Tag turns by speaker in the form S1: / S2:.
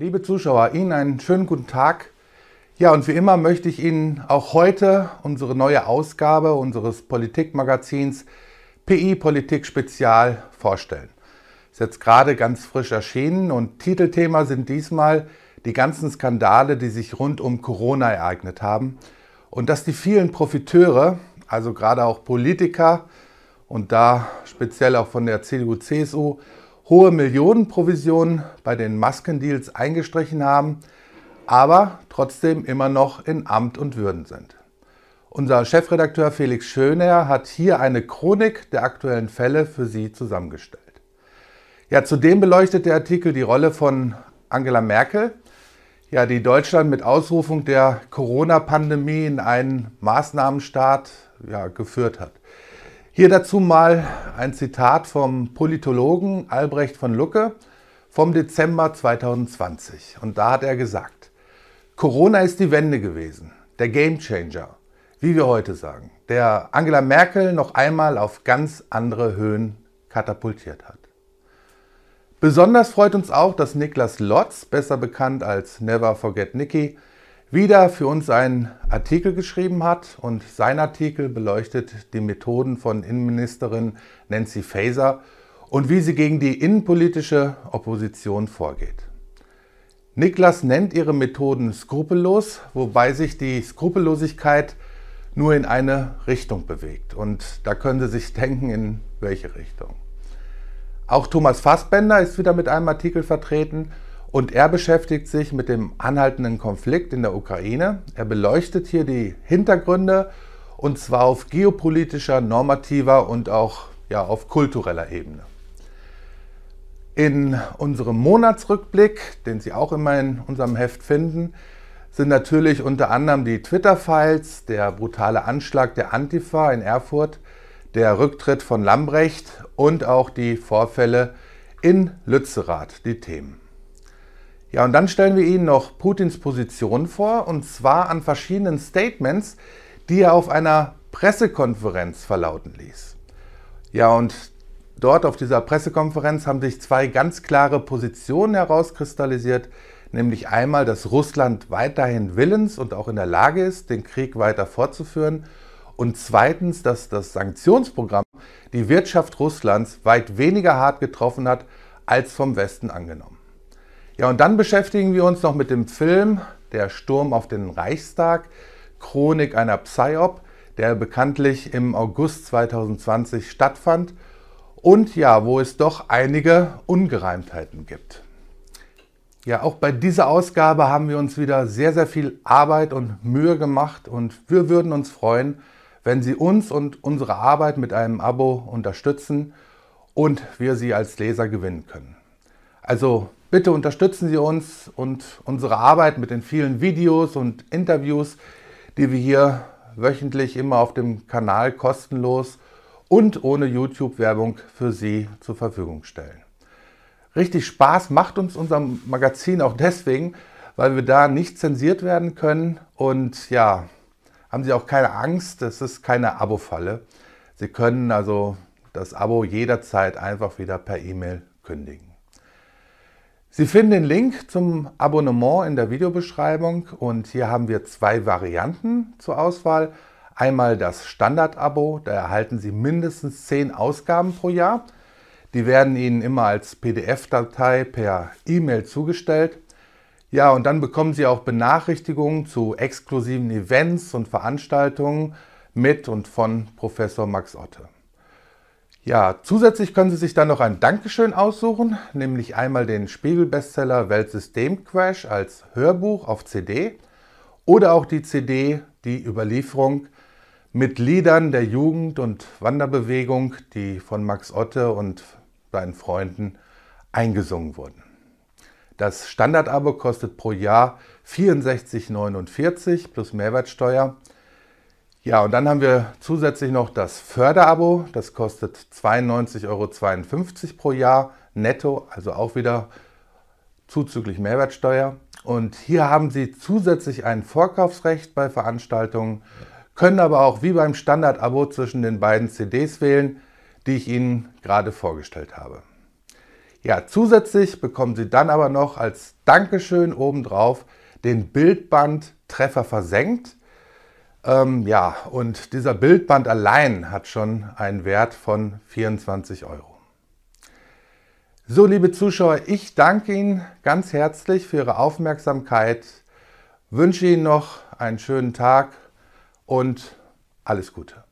S1: Liebe Zuschauer, Ihnen einen schönen guten Tag. Ja, und wie immer möchte ich Ihnen auch heute unsere neue Ausgabe unseres Politikmagazins PI Politik Spezial vorstellen. Ist jetzt gerade ganz frisch erschienen und Titelthema sind diesmal die ganzen Skandale, die sich rund um Corona ereignet haben und dass die vielen Profiteure, also gerade auch Politiker und da speziell auch von der CDU, CSU hohe Millionenprovisionen bei den Maskendeals eingestrichen haben, aber trotzdem immer noch in Amt und Würden sind. Unser Chefredakteur Felix Schöner hat hier eine Chronik der aktuellen Fälle für Sie zusammengestellt. Ja, zudem beleuchtet der Artikel die Rolle von Angela Merkel, ja, die Deutschland mit Ausrufung der Corona-Pandemie in einen Maßnahmenstaat ja, geführt hat. Hier dazu mal ein Zitat vom Politologen Albrecht von Lucke vom Dezember 2020. Und da hat er gesagt, Corona ist die Wende gewesen, der Gamechanger, wie wir heute sagen, der Angela Merkel noch einmal auf ganz andere Höhen katapultiert hat. Besonders freut uns auch, dass Niklas Lotz, besser bekannt als Never Forget Nikki, wieder für uns einen Artikel geschrieben hat und sein Artikel beleuchtet die Methoden von Innenministerin Nancy Faeser und wie sie gegen die innenpolitische Opposition vorgeht. Niklas nennt ihre Methoden skrupellos, wobei sich die Skrupellosigkeit nur in eine Richtung bewegt. Und da können Sie sich denken, in welche Richtung. Auch Thomas Fassbender ist wieder mit einem Artikel vertreten und er beschäftigt sich mit dem anhaltenden Konflikt in der Ukraine. Er beleuchtet hier die Hintergründe und zwar auf geopolitischer, normativer und auch ja, auf kultureller Ebene. In unserem Monatsrückblick, den Sie auch immer in unserem Heft finden, sind natürlich unter anderem die Twitter-Files, der brutale Anschlag der Antifa in Erfurt, der Rücktritt von Lambrecht und auch die Vorfälle in Lützerath die Themen. Ja, und dann stellen wir Ihnen noch Putins Position vor, und zwar an verschiedenen Statements, die er auf einer Pressekonferenz verlauten ließ. Ja, und dort auf dieser Pressekonferenz haben sich zwei ganz klare Positionen herauskristallisiert, nämlich einmal, dass Russland weiterhin willens und auch in der Lage ist, den Krieg weiter fortzuführen, und zweitens, dass das Sanktionsprogramm die Wirtschaft Russlands weit weniger hart getroffen hat als vom Westen angenommen. Ja, und dann beschäftigen wir uns noch mit dem Film Der Sturm auf den Reichstag, Chronik einer Psyop, der bekanntlich im August 2020 stattfand und ja, wo es doch einige Ungereimtheiten gibt. Ja, auch bei dieser Ausgabe haben wir uns wieder sehr, sehr viel Arbeit und Mühe gemacht und wir würden uns freuen, wenn Sie uns und unsere Arbeit mit einem Abo unterstützen und wir Sie als Leser gewinnen können. Also Bitte unterstützen Sie uns und unsere Arbeit mit den vielen Videos und Interviews, die wir hier wöchentlich immer auf dem Kanal kostenlos und ohne YouTube-Werbung für Sie zur Verfügung stellen. Richtig Spaß macht uns unser Magazin auch deswegen, weil wir da nicht zensiert werden können und ja, haben Sie auch keine Angst, es ist keine Abo-Falle. Sie können also das Abo jederzeit einfach wieder per E-Mail kündigen. Sie finden den Link zum Abonnement in der Videobeschreibung und hier haben wir zwei Varianten zur Auswahl. Einmal das Standard-Abo, da erhalten Sie mindestens 10 Ausgaben pro Jahr. Die werden Ihnen immer als PDF-Datei per E-Mail zugestellt. Ja, und dann bekommen Sie auch Benachrichtigungen zu exklusiven Events und Veranstaltungen mit und von Professor Max Otte. Ja, zusätzlich können Sie sich dann noch ein Dankeschön aussuchen, nämlich einmal den Spiegel-Bestseller Weltsystem-Crash als Hörbuch auf CD oder auch die CD Die Überlieferung mit Liedern der Jugend- und Wanderbewegung, die von Max Otte und seinen Freunden eingesungen wurden. Das Standardabo kostet pro Jahr 64,49 plus Mehrwertsteuer. Ja, und dann haben wir zusätzlich noch das Förderabo. Das kostet 92,52 Euro pro Jahr netto, also auch wieder zuzüglich Mehrwertsteuer. Und hier haben Sie zusätzlich ein Vorkaufsrecht bei Veranstaltungen, können aber auch wie beim Standardabo zwischen den beiden CDs wählen, die ich Ihnen gerade vorgestellt habe. Ja, zusätzlich bekommen Sie dann aber noch als Dankeschön obendrauf den Bildband Treffer versenkt ähm, ja, und dieser Bildband allein hat schon einen Wert von 24 Euro. So, liebe Zuschauer, ich danke Ihnen ganz herzlich für Ihre Aufmerksamkeit, wünsche Ihnen noch einen schönen Tag und alles Gute.